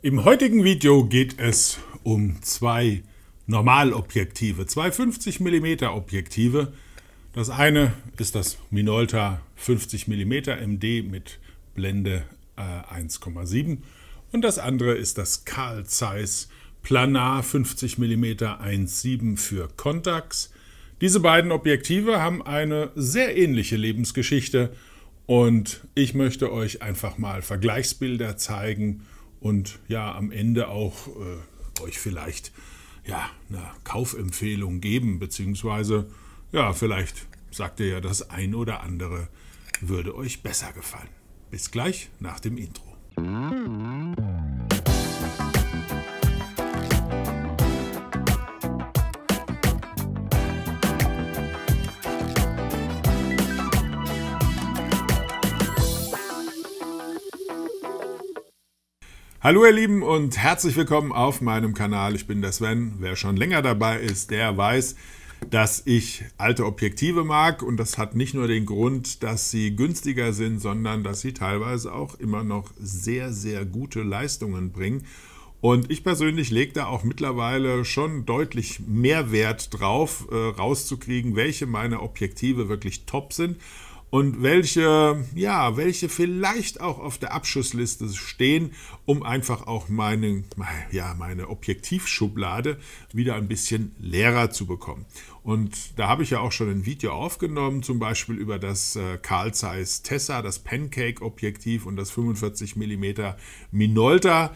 Im heutigen Video geht es um zwei Normalobjektive, zwei 50 mm Objektive. Das eine ist das Minolta 50 mm MD mit Blende äh, 1,7 und das andere ist das Carl Zeiss Planar 50 mm 1,7 für Contax. Diese beiden Objektive haben eine sehr ähnliche Lebensgeschichte und ich möchte euch einfach mal Vergleichsbilder zeigen und ja, am Ende auch äh, euch vielleicht ja, eine Kaufempfehlung geben, beziehungsweise ja, vielleicht sagt ihr ja, das ein oder andere würde euch besser gefallen. Bis gleich nach dem Intro. Hallo ihr Lieben und herzlich willkommen auf meinem Kanal. Ich bin der Sven. Wer schon länger dabei ist, der weiß, dass ich alte Objektive mag und das hat nicht nur den Grund, dass sie günstiger sind, sondern dass sie teilweise auch immer noch sehr, sehr gute Leistungen bringen. Und ich persönlich lege da auch mittlerweile schon deutlich mehr Wert drauf, äh, rauszukriegen, welche meiner Objektive wirklich top sind und welche, ja, welche vielleicht auch auf der Abschussliste stehen, um einfach auch meine, ja, meine Objektivschublade wieder ein bisschen leerer zu bekommen. Und da habe ich ja auch schon ein Video aufgenommen, zum Beispiel über das äh, Carl Zeiss Tessa, das Pancake-Objektiv und das 45 mm Minolta.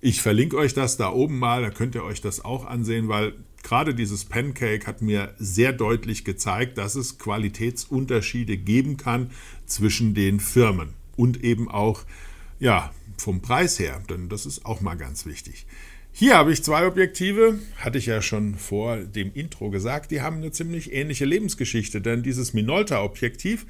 Ich verlinke euch das da oben mal, da könnt ihr euch das auch ansehen, weil Gerade dieses Pancake hat mir sehr deutlich gezeigt, dass es Qualitätsunterschiede geben kann zwischen den Firmen und eben auch ja, vom Preis her, denn das ist auch mal ganz wichtig. Hier habe ich zwei Objektive, hatte ich ja schon vor dem Intro gesagt, die haben eine ziemlich ähnliche Lebensgeschichte, denn dieses Minolta-Objektiv,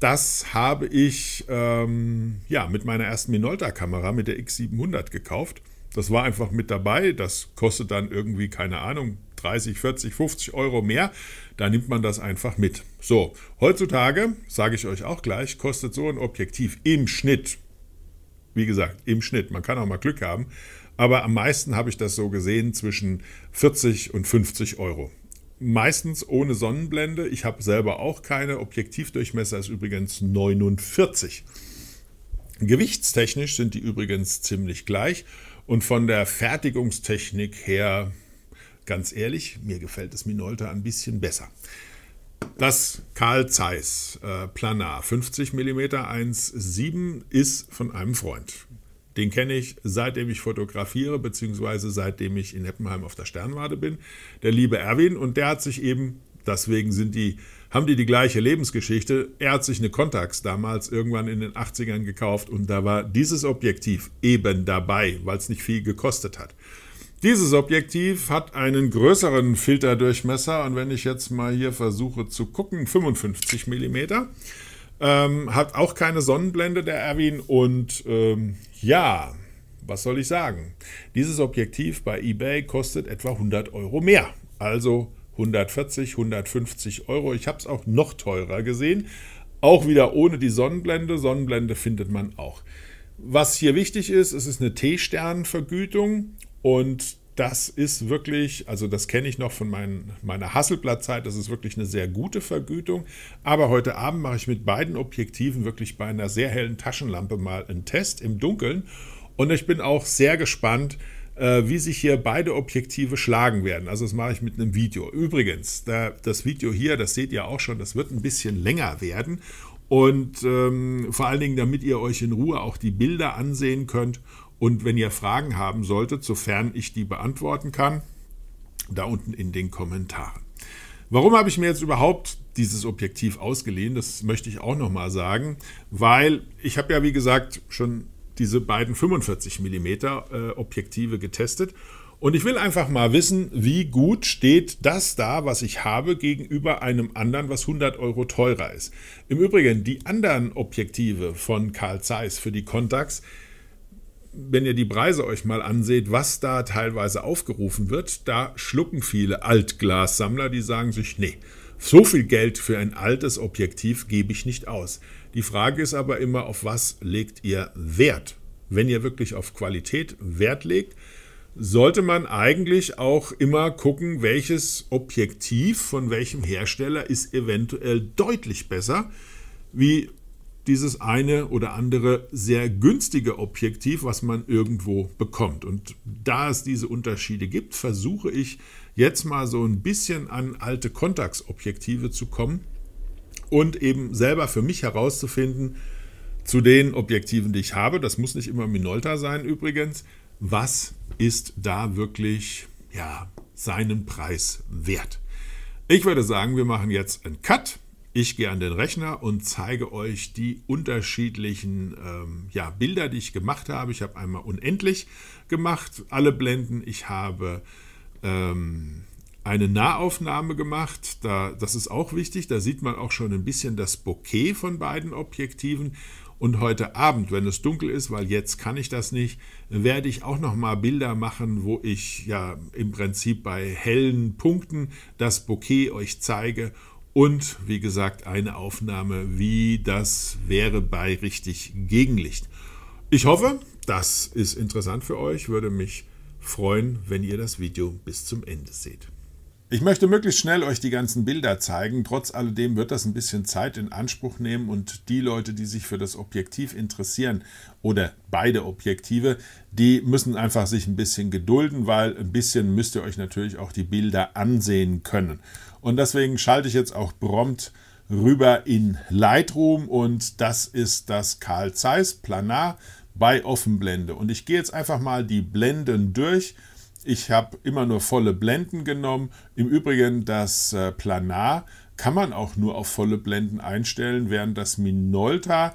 das habe ich ähm, ja, mit meiner ersten Minolta-Kamera, mit der X700 gekauft. Das war einfach mit dabei, das kostet dann irgendwie, keine Ahnung, 30, 40, 50 Euro mehr, da nimmt man das einfach mit. So, heutzutage, sage ich euch auch gleich, kostet so ein Objektiv im Schnitt, wie gesagt, im Schnitt, man kann auch mal Glück haben, aber am meisten habe ich das so gesehen zwischen 40 und 50 Euro. Meistens ohne Sonnenblende. Ich habe selber auch keine. Objektivdurchmesser ist übrigens 49. Gewichtstechnisch sind die übrigens ziemlich gleich und von der Fertigungstechnik her ganz ehrlich, mir gefällt das Minolta ein bisschen besser. Das Karl Zeiss äh, Planar 50 mm 1.7 ist von einem Freund. Den kenne ich seitdem ich fotografiere, beziehungsweise seitdem ich in Eppenheim auf der Sternwarte bin. Der liebe Erwin und der hat sich eben, deswegen sind die, haben die die gleiche Lebensgeschichte. Er hat sich eine Contax damals irgendwann in den 80ern gekauft und da war dieses Objektiv eben dabei, weil es nicht viel gekostet hat. Dieses Objektiv hat einen größeren Filterdurchmesser und wenn ich jetzt mal hier versuche zu gucken, 55 mm, ähm, hat auch keine Sonnenblende der Erwin und ähm, ja, was soll ich sagen? Dieses Objektiv bei eBay kostet etwa 100 Euro mehr, also 140, 150 Euro. Ich habe es auch noch teurer gesehen, auch wieder ohne die Sonnenblende. Sonnenblende findet man auch. Was hier wichtig ist, es ist eine T-Stern-Vergütung und das ist wirklich, also das kenne ich noch von mein, meiner Hasselblattzeit, das ist wirklich eine sehr gute Vergütung. Aber heute Abend mache ich mit beiden Objektiven wirklich bei einer sehr hellen Taschenlampe mal einen Test im Dunkeln. Und ich bin auch sehr gespannt, äh, wie sich hier beide Objektive schlagen werden. Also das mache ich mit einem Video. Übrigens, das Video hier, das seht ihr auch schon, das wird ein bisschen länger werden. Und ähm, vor allen Dingen, damit ihr euch in Ruhe auch die Bilder ansehen könnt und wenn ihr Fragen haben solltet, sofern ich die beantworten kann, da unten in den Kommentaren. Warum habe ich mir jetzt überhaupt dieses Objektiv ausgeliehen? Das möchte ich auch nochmal sagen, weil ich habe ja, wie gesagt, schon diese beiden 45 mm äh, Objektive getestet. Und ich will einfach mal wissen, wie gut steht das da, was ich habe, gegenüber einem anderen, was 100 Euro teurer ist. Im Übrigen, die anderen Objektive von Carl Zeiss für die Contax, wenn ihr die Preise euch mal anseht, was da teilweise aufgerufen wird, da schlucken viele Altglassammler, die sagen sich, nee, so viel Geld für ein altes Objektiv gebe ich nicht aus. Die Frage ist aber immer, auf was legt ihr Wert? Wenn ihr wirklich auf Qualität Wert legt, sollte man eigentlich auch immer gucken, welches Objektiv von welchem Hersteller ist eventuell deutlich besser wie dieses eine oder andere sehr günstige Objektiv, was man irgendwo bekommt. Und da es diese Unterschiede gibt, versuche ich jetzt mal so ein bisschen an alte Kontax-Objektive zu kommen und eben selber für mich herauszufinden, zu den Objektiven, die ich habe, das muss nicht immer Minolta sein übrigens, was ist da wirklich ja, seinen Preis wert? Ich würde sagen, wir machen jetzt einen Cut ich gehe an den Rechner und zeige euch die unterschiedlichen ähm, ja, Bilder, die ich gemacht habe. Ich habe einmal unendlich gemacht, alle Blenden. Ich habe ähm, eine Nahaufnahme gemacht. Da, das ist auch wichtig. Da sieht man auch schon ein bisschen das Bokeh von beiden Objektiven. Und heute Abend, wenn es dunkel ist, weil jetzt kann ich das nicht, werde ich auch noch mal Bilder machen, wo ich ja im Prinzip bei hellen Punkten das Bouquet euch zeige und wie gesagt, eine Aufnahme, wie das wäre bei richtig Gegenlicht. Ich hoffe, das ist interessant für euch. Würde mich freuen, wenn ihr das Video bis zum Ende seht. Ich möchte möglichst schnell euch die ganzen Bilder zeigen. Trotz alledem wird das ein bisschen Zeit in Anspruch nehmen und die Leute, die sich für das Objektiv interessieren oder beide Objektive, die müssen einfach sich ein bisschen gedulden, weil ein bisschen müsst ihr euch natürlich auch die Bilder ansehen können. Und deswegen schalte ich jetzt auch prompt rüber in Lightroom und das ist das Karl Zeiss Planar bei Offenblende. Und ich gehe jetzt einfach mal die Blenden durch. Ich habe immer nur volle Blenden genommen. Im Übrigen das äh, Planar kann man auch nur auf volle Blenden einstellen, während das Minolta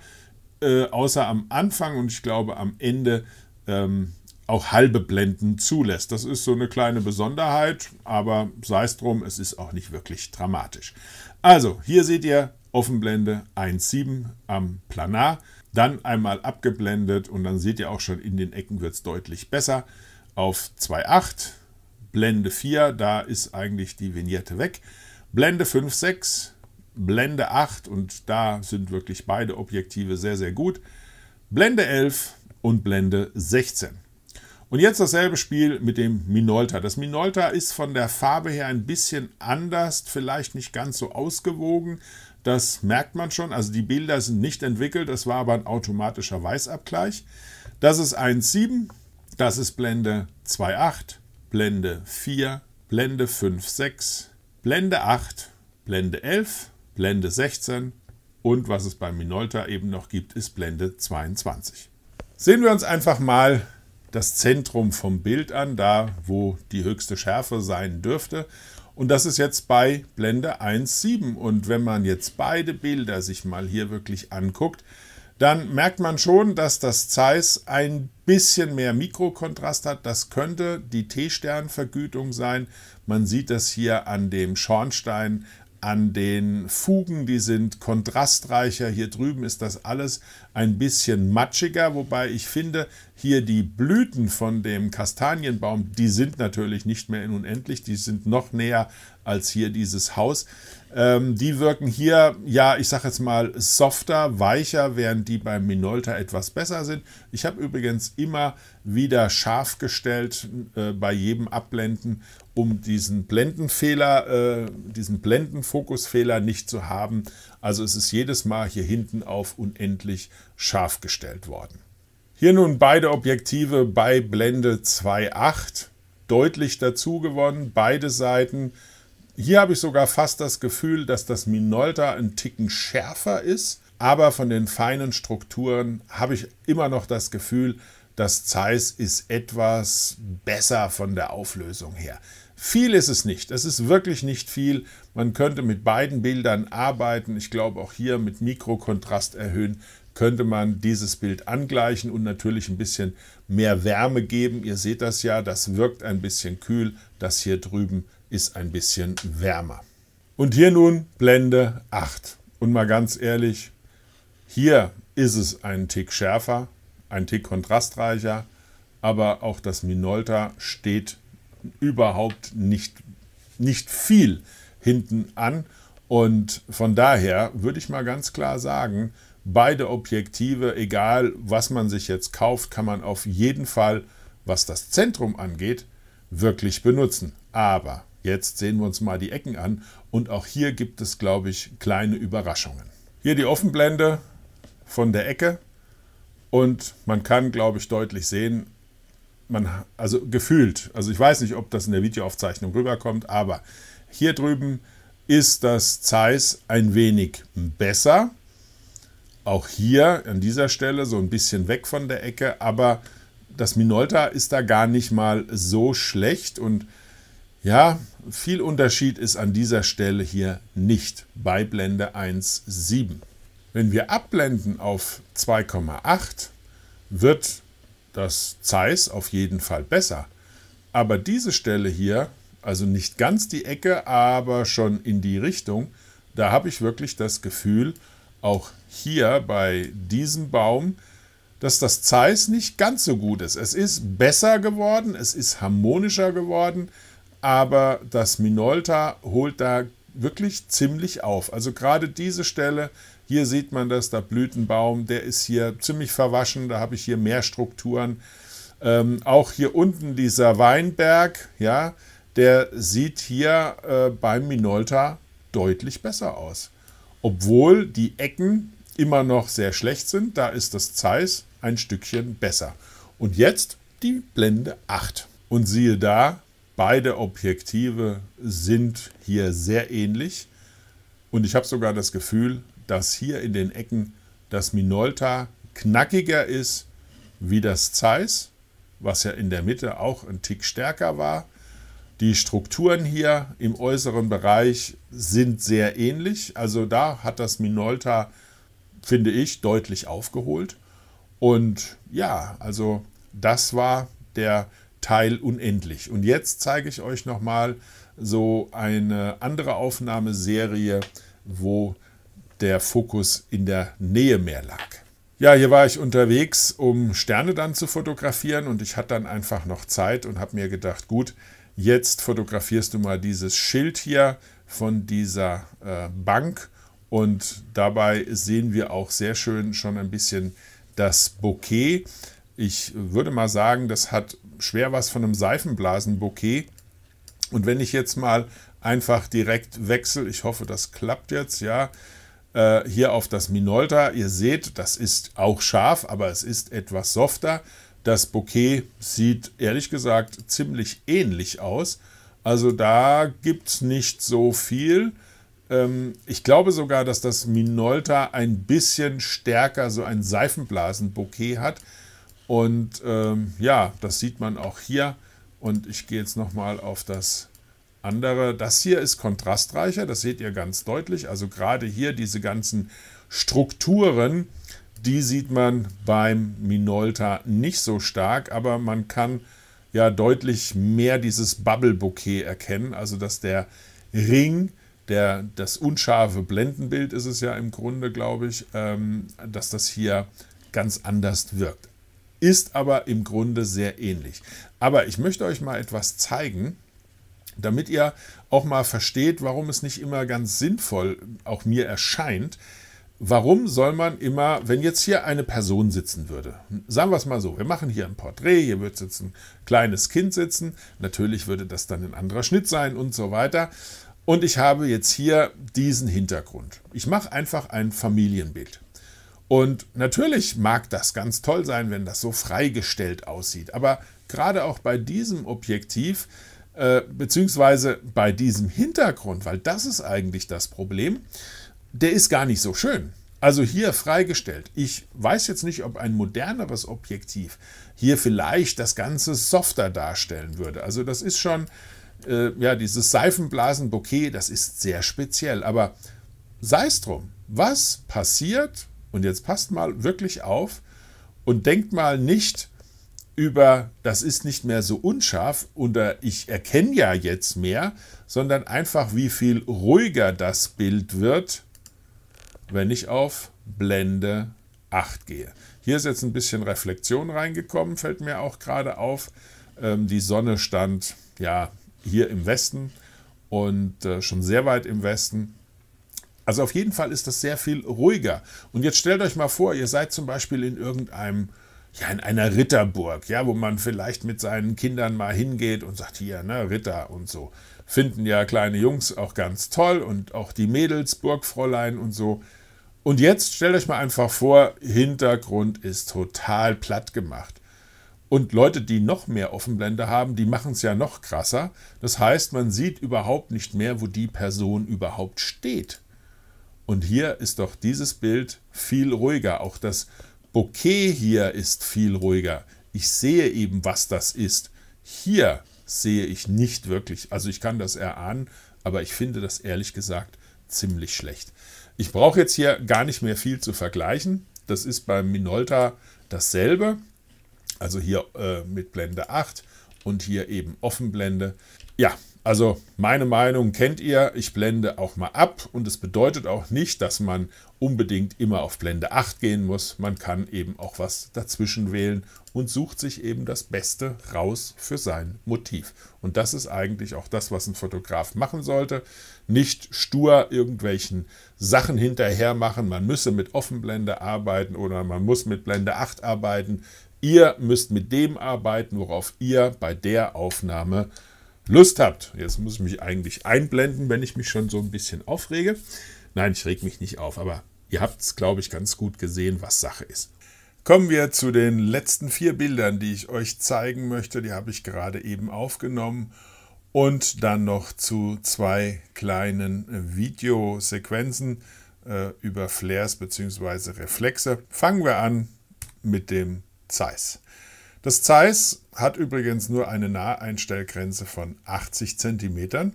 äh, außer am Anfang und ich glaube am Ende ähm, auch halbe Blenden zulässt. Das ist so eine kleine Besonderheit, aber sei es drum, es ist auch nicht wirklich dramatisch. Also, hier seht ihr Offenblende 1.7 am Planar, dann einmal abgeblendet und dann seht ihr auch schon, in den Ecken wird es deutlich besser. Auf 2.8, Blende 4, da ist eigentlich die Vignette weg. Blende 5.6, Blende 8 und da sind wirklich beide Objektive sehr, sehr gut. Blende 11 und Blende 16. Und jetzt dasselbe Spiel mit dem Minolta. Das Minolta ist von der Farbe her ein bisschen anders, vielleicht nicht ganz so ausgewogen. Das merkt man schon. Also die Bilder sind nicht entwickelt, das war aber ein automatischer Weißabgleich. Das ist 1.7, das ist Blende 2.8, Blende 4, Blende 5.6, Blende 8, Blende 11, Blende 16 und was es beim Minolta eben noch gibt, ist Blende 22. Sehen wir uns einfach mal das Zentrum vom Bild an, da wo die höchste Schärfe sein dürfte. Und das ist jetzt bei Blende 1.7. Und wenn man jetzt beide Bilder sich mal hier wirklich anguckt, dann merkt man schon, dass das Zeiss ein bisschen mehr Mikrokontrast hat. Das könnte die T-Stern-Vergütung sein. Man sieht das hier an dem Schornstein an den Fugen, die sind kontrastreicher. Hier drüben ist das alles ein bisschen matschiger, wobei ich finde, hier die Blüten von dem Kastanienbaum, die sind natürlich nicht mehr in unendlich, die sind noch näher als hier dieses Haus. Ähm, die wirken hier, ja, ich sage jetzt mal, softer, weicher, während die beim Minolta etwas besser sind. Ich habe übrigens immer wieder scharf gestellt äh, bei jedem Abblenden um diesen Blendenfehler, äh, diesen Blendenfokusfehler nicht zu haben. Also es ist jedes Mal hier hinten auf unendlich scharf gestellt worden. Hier nun beide Objektive bei Blende 2.8 deutlich dazu gewonnen, beide Seiten. Hier habe ich sogar fast das Gefühl, dass das Minolta ein Ticken schärfer ist, aber von den feinen Strukturen habe ich immer noch das Gefühl, das Zeiss ist etwas besser von der Auflösung her. Viel ist es nicht. Es ist wirklich nicht viel. Man könnte mit beiden Bildern arbeiten. Ich glaube, auch hier mit Mikrokontrast erhöhen könnte man dieses Bild angleichen und natürlich ein bisschen mehr Wärme geben. Ihr seht das ja, das wirkt ein bisschen kühl. Das hier drüben ist ein bisschen wärmer. Und hier nun Blende 8. Und mal ganz ehrlich, hier ist es einen Tick schärfer ein Tick kontrastreicher, aber auch das Minolta steht überhaupt nicht, nicht viel hinten an. Und von daher würde ich mal ganz klar sagen, beide Objektive, egal was man sich jetzt kauft, kann man auf jeden Fall, was das Zentrum angeht, wirklich benutzen. Aber jetzt sehen wir uns mal die Ecken an und auch hier gibt es, glaube ich, kleine Überraschungen. Hier die Offenblende von der Ecke. Und man kann, glaube ich, deutlich sehen, man, also gefühlt, also ich weiß nicht, ob das in der Videoaufzeichnung rüberkommt, aber hier drüben ist das Zeiss ein wenig besser. Auch hier an dieser Stelle so ein bisschen weg von der Ecke, aber das Minolta ist da gar nicht mal so schlecht und ja, viel Unterschied ist an dieser Stelle hier nicht bei Blende 1.7. Wenn wir abblenden auf 2,8, wird das Zeiss auf jeden Fall besser. Aber diese Stelle hier, also nicht ganz die Ecke, aber schon in die Richtung, da habe ich wirklich das Gefühl, auch hier bei diesem Baum, dass das Zeiss nicht ganz so gut ist. Es ist besser geworden, es ist harmonischer geworden, aber das Minolta holt da wirklich ziemlich auf. Also gerade diese Stelle hier sieht man das, der Blütenbaum, der ist hier ziemlich verwaschen, da habe ich hier mehr Strukturen. Ähm, auch hier unten dieser Weinberg, ja, der sieht hier äh, beim Minolta deutlich besser aus. Obwohl die Ecken immer noch sehr schlecht sind, da ist das Zeiss ein Stückchen besser. Und jetzt die Blende 8. Und siehe da, beide Objektive sind hier sehr ähnlich. Und ich habe sogar das Gefühl, dass hier in den Ecken das Minolta knackiger ist wie das Zeiss, was ja in der Mitte auch ein Tick stärker war. Die Strukturen hier im äußeren Bereich sind sehr ähnlich. Also da hat das Minolta, finde ich, deutlich aufgeholt. Und ja, also das war der Teil unendlich. Und jetzt zeige ich euch nochmal so eine andere Aufnahmeserie, wo der Fokus in der Nähe mehr lag. Ja, hier war ich unterwegs, um Sterne dann zu fotografieren und ich hatte dann einfach noch Zeit und habe mir gedacht, gut, jetzt fotografierst du mal dieses Schild hier von dieser äh, Bank und dabei sehen wir auch sehr schön schon ein bisschen das Bouquet. Ich würde mal sagen, das hat schwer was von einem Seifenblasenbouquet. Und wenn ich jetzt mal einfach direkt wechsle, ich hoffe, das klappt jetzt, ja, äh, hier auf das Minolta. Ihr seht, das ist auch scharf, aber es ist etwas softer. Das Bouquet sieht ehrlich gesagt ziemlich ähnlich aus. Also da gibt es nicht so viel. Ähm, ich glaube sogar, dass das Minolta ein bisschen stärker so ein Seifenblasenbouquet hat. Und ähm, ja, das sieht man auch hier. Und ich gehe jetzt nochmal auf das andere, das hier ist kontrastreicher, das seht ihr ganz deutlich. Also gerade hier diese ganzen Strukturen, die sieht man beim Minolta nicht so stark, aber man kann ja deutlich mehr dieses Bubble-Bouquet erkennen, also dass der Ring, der, das unscharfe Blendenbild ist es ja im Grunde, glaube ich, ähm, dass das hier ganz anders wirkt. Ist aber im Grunde sehr ähnlich. Aber ich möchte euch mal etwas zeigen, damit ihr auch mal versteht, warum es nicht immer ganz sinnvoll auch mir erscheint. Warum soll man immer, wenn jetzt hier eine Person sitzen würde, sagen wir es mal so, wir machen hier ein Porträt, hier wird jetzt ein kleines Kind sitzen, natürlich würde das dann ein anderer Schnitt sein und so weiter. Und ich habe jetzt hier diesen Hintergrund. Ich mache einfach ein Familienbild. Und natürlich mag das ganz toll sein, wenn das so freigestellt aussieht, aber gerade auch bei diesem Objektiv äh, beziehungsweise bei diesem Hintergrund, weil das ist eigentlich das Problem, der ist gar nicht so schön. Also hier freigestellt. Ich weiß jetzt nicht, ob ein moderneres Objektiv hier vielleicht das Ganze softer darstellen würde. Also das ist schon, äh, ja, dieses Seifenblasenbouquet, das ist sehr speziell. Aber sei es drum, was passiert, und jetzt passt mal wirklich auf und denkt mal nicht, über das ist nicht mehr so unscharf oder ich erkenne ja jetzt mehr, sondern einfach wie viel ruhiger das Bild wird, wenn ich auf Blende 8 gehe. Hier ist jetzt ein bisschen Reflexion reingekommen, fällt mir auch gerade auf. Ähm, die Sonne stand ja hier im Westen und äh, schon sehr weit im Westen. Also auf jeden Fall ist das sehr viel ruhiger. Und jetzt stellt euch mal vor, ihr seid zum Beispiel in irgendeinem ja, in einer Ritterburg, ja, wo man vielleicht mit seinen Kindern mal hingeht und sagt, hier, ne, Ritter und so. Finden ja kleine Jungs auch ganz toll und auch die Mädels, Burgfräulein und so. Und jetzt stellt euch mal einfach vor, Hintergrund ist total platt gemacht. Und Leute, die noch mehr Offenblende haben, die machen es ja noch krasser. Das heißt, man sieht überhaupt nicht mehr, wo die Person überhaupt steht. Und hier ist doch dieses Bild viel ruhiger. Auch das Bouquet hier ist viel ruhiger. Ich sehe eben, was das ist. Hier sehe ich nicht wirklich. Also ich kann das erahnen, aber ich finde das ehrlich gesagt ziemlich schlecht. Ich brauche jetzt hier gar nicht mehr viel zu vergleichen. Das ist beim Minolta dasselbe. Also hier äh, mit Blende 8 und hier eben Offenblende. Ja, also meine Meinung kennt ihr, ich blende auch mal ab und es bedeutet auch nicht, dass man unbedingt immer auf Blende 8 gehen muss. Man kann eben auch was dazwischen wählen und sucht sich eben das Beste raus für sein Motiv. Und das ist eigentlich auch das, was ein Fotograf machen sollte. Nicht stur irgendwelchen Sachen hinterher machen, man müsse mit Offenblende arbeiten oder man muss mit Blende 8 arbeiten. Ihr müsst mit dem arbeiten, worauf ihr bei der Aufnahme arbeitet Lust habt. Jetzt muss ich mich eigentlich einblenden, wenn ich mich schon so ein bisschen aufrege. Nein, ich reg mich nicht auf, aber ihr habt es, glaube ich, ganz gut gesehen, was Sache ist. Kommen wir zu den letzten vier Bildern, die ich euch zeigen möchte. Die habe ich gerade eben aufgenommen. Und dann noch zu zwei kleinen Videosequenzen äh, über Flares bzw. Reflexe. Fangen wir an mit dem Zeiss. Das Zeiss hat übrigens nur eine Naheinstellgrenze von 80 cm.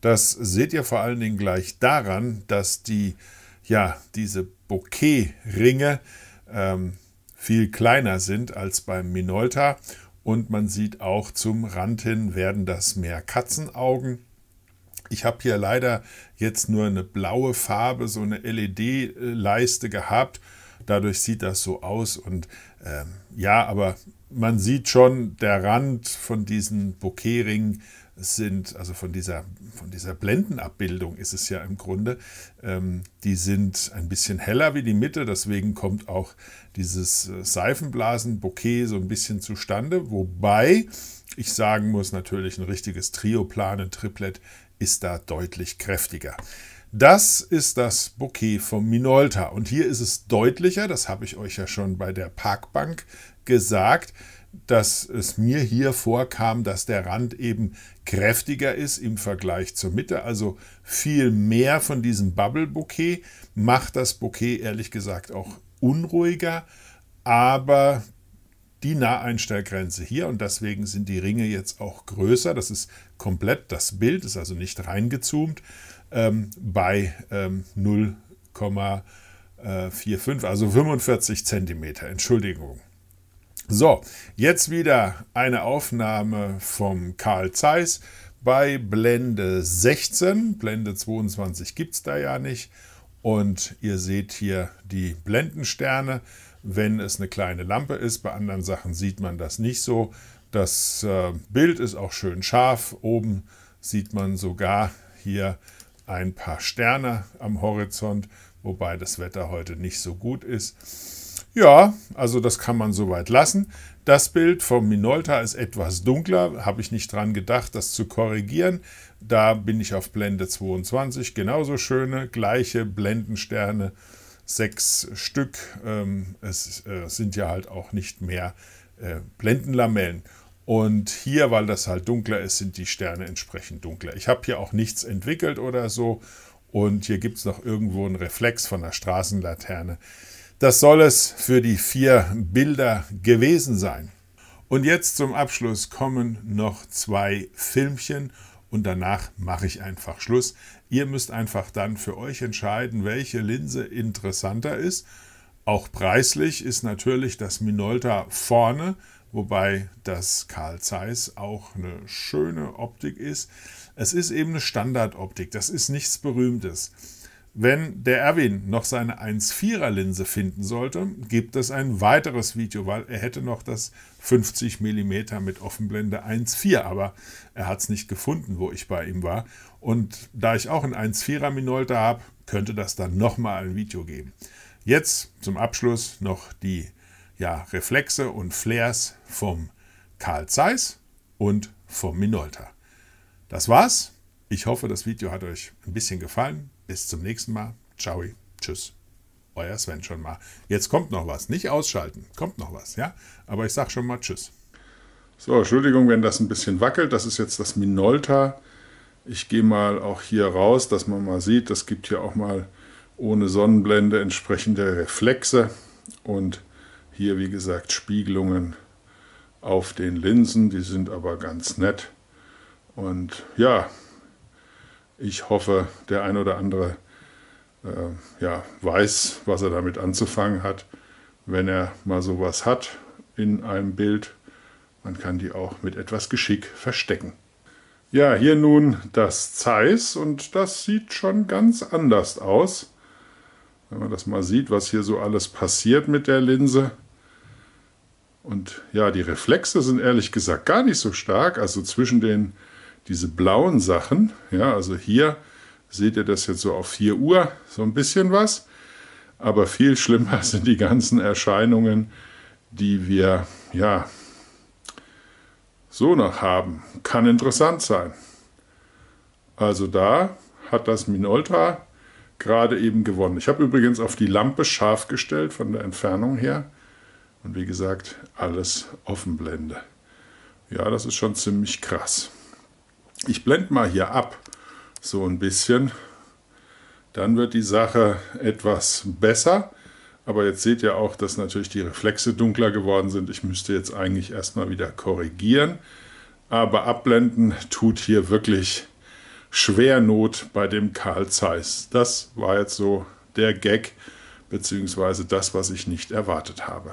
Das seht ihr vor allen Dingen gleich daran, dass die, ja, diese Bokeh-Ringe ähm, viel kleiner sind als beim Minolta. Und man sieht auch zum Rand hin werden das mehr Katzenaugen. Ich habe hier leider jetzt nur eine blaue Farbe, so eine LED-Leiste gehabt dadurch sieht das so aus. Und ähm, ja, aber man sieht schon, der Rand von diesen bouquet Bouquetringen sind, also von dieser, von dieser Blendenabbildung ist es ja im Grunde, ähm, die sind ein bisschen heller wie die Mitte, deswegen kommt auch dieses äh, Seifenblasen-Bouquet so ein bisschen zustande, wobei ich sagen muss, natürlich ein richtiges Trio, Plan, ein Triplett ist da deutlich kräftiger. Das ist das Bouquet vom Minolta. Und hier ist es deutlicher, das habe ich euch ja schon bei der Parkbank gesagt, dass es mir hier vorkam, dass der Rand eben kräftiger ist im Vergleich zur Mitte. Also viel mehr von diesem Bubble-Bouquet macht das Bouquet ehrlich gesagt auch unruhiger. Aber die Naheinstellgrenze hier und deswegen sind die Ringe jetzt auch größer. Das ist komplett das Bild, ist also nicht reingezoomt, ähm, bei ähm, 0,45, also 45 Zentimeter. Entschuldigung. So, jetzt wieder eine Aufnahme vom Karl Zeiss bei Blende 16. Blende 22 gibt es da ja nicht. Und ihr seht hier die Blendensterne, wenn es eine kleine Lampe ist. Bei anderen Sachen sieht man das nicht so. Das äh, Bild ist auch schön scharf. Oben sieht man sogar hier ein paar Sterne am Horizont, wobei das Wetter heute nicht so gut ist. Ja, also das kann man soweit lassen. Das Bild vom Minolta ist etwas dunkler, habe ich nicht dran gedacht, das zu korrigieren. Da bin ich auf Blende 22, genauso schöne, gleiche Blendensterne, sechs Stück. Ähm, es äh, sind ja halt auch nicht mehr äh, Blendenlamellen. Und hier, weil das halt dunkler ist, sind die Sterne entsprechend dunkler. Ich habe hier auch nichts entwickelt oder so. Und hier gibt es noch irgendwo einen Reflex von einer Straßenlaterne. Das soll es für die vier Bilder gewesen sein. Und jetzt zum Abschluss kommen noch zwei Filmchen und danach mache ich einfach Schluss. Ihr müsst einfach dann für euch entscheiden, welche Linse interessanter ist. Auch preislich ist natürlich das Minolta vorne, wobei das Carl Zeiss auch eine schöne Optik ist. Es ist eben eine Standardoptik, das ist nichts Berühmtes. Wenn der Erwin noch seine 1,4er Linse finden sollte, gibt es ein weiteres Video, weil er hätte noch das 50 mm mit Offenblende 1,4, aber er hat es nicht gefunden, wo ich bei ihm war. Und da ich auch ein 1,4er Minolta habe, könnte das dann nochmal ein Video geben. Jetzt zum Abschluss noch die ja, Reflexe und Flares vom Karl Zeiss und vom Minolta. Das war's. Ich hoffe, das Video hat euch ein bisschen gefallen. Bis zum nächsten Mal. Ciao. Tschüss. Euer Sven schon mal. Jetzt kommt noch was. Nicht ausschalten. Kommt noch was, ja? Aber ich sage schon mal Tschüss. So, Entschuldigung, wenn das ein bisschen wackelt. Das ist jetzt das Minolta. Ich gehe mal auch hier raus, dass man mal sieht, das gibt hier auch mal ohne Sonnenblende entsprechende Reflexe und hier, wie gesagt, Spiegelungen auf den Linsen, die sind aber ganz nett. Und ja, ich hoffe, der ein oder andere äh, ja, weiß, was er damit anzufangen hat, wenn er mal sowas hat in einem Bild. Man kann die auch mit etwas Geschick verstecken. Ja, hier nun das Zeiss und das sieht schon ganz anders aus. Wenn man das mal sieht, was hier so alles passiert mit der Linse. Und ja, die Reflexe sind ehrlich gesagt gar nicht so stark. Also zwischen den, diese blauen Sachen, ja, also hier seht ihr das jetzt so auf 4 Uhr, so ein bisschen was. Aber viel schlimmer sind die ganzen Erscheinungen, die wir, ja, so noch haben. Kann interessant sein. Also da hat das Minolta gerade eben gewonnen. Ich habe übrigens auf die Lampe scharf gestellt von der Entfernung her. Und wie gesagt, alles Offenblende. Ja, das ist schon ziemlich krass. Ich blende mal hier ab, so ein bisschen. Dann wird die Sache etwas besser. Aber jetzt seht ihr auch, dass natürlich die Reflexe dunkler geworden sind. Ich müsste jetzt eigentlich erstmal wieder korrigieren. Aber abblenden tut hier wirklich schwer Not bei dem Karl Zeiss. Das war jetzt so der Gag, beziehungsweise das, was ich nicht erwartet habe.